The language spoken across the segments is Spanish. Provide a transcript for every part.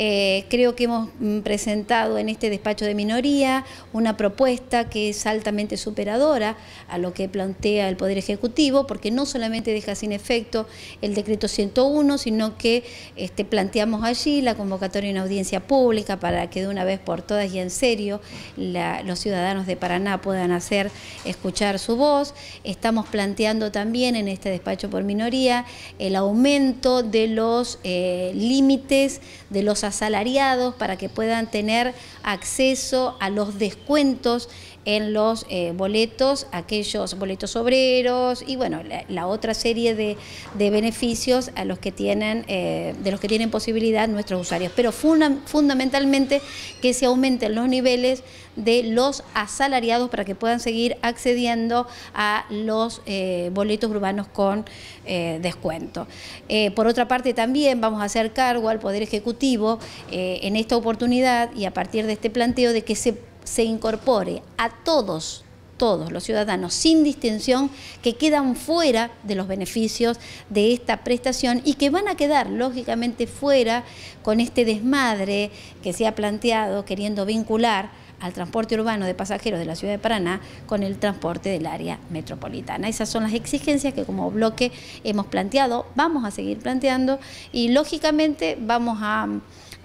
Eh, creo que hemos mm, presentado en este despacho de minoría una propuesta que es altamente superadora a lo que plantea el Poder Ejecutivo, porque no solamente deja sin efecto el decreto 101, sino que este, planteamos allí la convocatoria en audiencia pública para que de una vez por todas y en serio los ciudadanos de Paraná puedan hacer escuchar su voz. Estamos planteando también en este despacho por minoría el aumento de los eh, límites de los asalariados para que puedan tener acceso a los descuentos en los eh, boletos, aquellos boletos obreros y bueno, la, otra serie de, beneficios a los que tienen, eh, de los que tienen posibilidad nuestros usuarios. Pero fundamentalmente que se aumenten los niveles de los asalariados para que puedan seguir accediendo a los eh, boletos urbanos con descuento. por otra parte, también vamos a hacer cargo al Poder Ejecutivo eh, en esta oportunidad y a partir de este planteo de que se, se incorpore a todos todos los ciudadanos, sin distinción, que quedan fuera de los beneficios de esta prestación y que van a quedar, lógicamente, fuera con este desmadre que se ha planteado queriendo vincular al transporte urbano de pasajeros de la ciudad de Paraná con el transporte del área metropolitana. Esas son las exigencias que como bloque hemos planteado, vamos a seguir planteando y lógicamente vamos a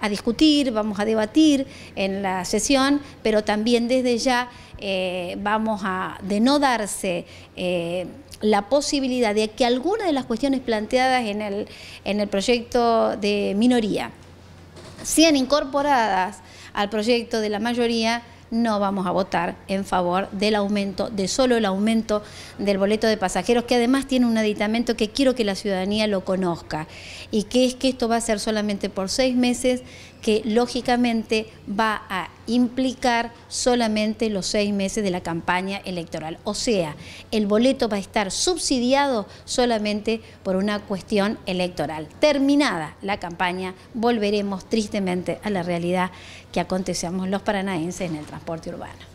a discutir, vamos a debatir en la sesión, pero también desde ya eh, vamos a, de no darse eh, la posibilidad de que alguna de las cuestiones planteadas en el, en el proyecto de minoría sean incorporadas al proyecto de la mayoría, no vamos a votar en favor del aumento, de solo el aumento del boleto de pasajeros, que además tiene un aditamento que quiero que la ciudadanía lo conozca, y que es que esto va a ser solamente por seis meses, que lógicamente va a implicar solamente los seis meses de la campaña electoral. O sea, el boleto va a estar subsidiado solamente por una cuestión electoral. Terminada la campaña, volveremos tristemente a la realidad que acontecemos los paranaenses en el transporte urbano.